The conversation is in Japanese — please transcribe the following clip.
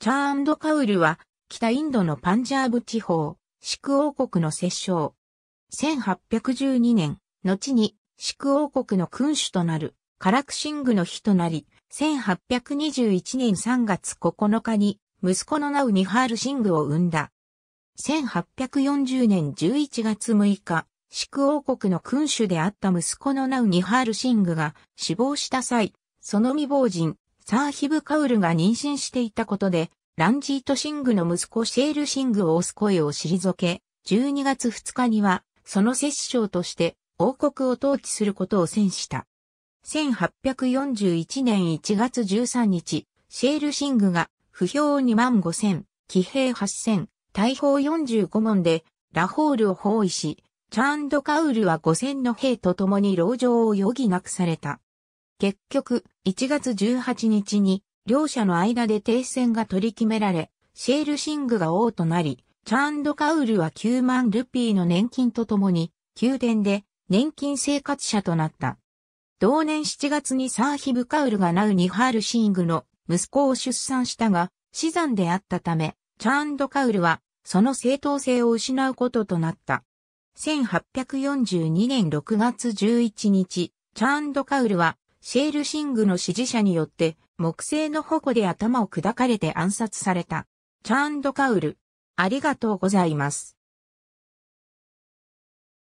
チャーンドカウルは、北インドのパンジャーブ地方、シク王国の摂政。1812年、後に、シク王国の君主となる、カラクシングの日となり、1821年3月9日に、息子のナウニハールシングを生んだ。1840年11月6日、シク王国の君主であった息子のナウニハールシングが死亡した際、その未亡人、サーヒブ・カウルが妊娠していたことで、ランジート・シングの息子シェール・シングを押す声を退け、12月2日には、その摂政として王国を統治することを宣した。1841年1月13日、シェール・シングが、不評2万5千、騎兵8千、大砲45門で、ラホールを包囲し、チャーンド・カウルは5千の兵と共に牢城を余儀なくされた。結局、1月18日に、両者の間で停戦が取り決められ、シェールシングが王となり、チャンドカウルは9万ルピーの年金とともに、宮殿で年金生活者となった。同年7月にサーヒブカウルがナウニハールシングの息子を出産したが、死産であったため、チャーンドカウルは、その正当性を失うこととなった。1842年6月11日、チャーンドカウルは、シェールシングの支持者によって木製の矛で頭を砕かれて暗殺された。チャーンドカウル。ありがとうございます。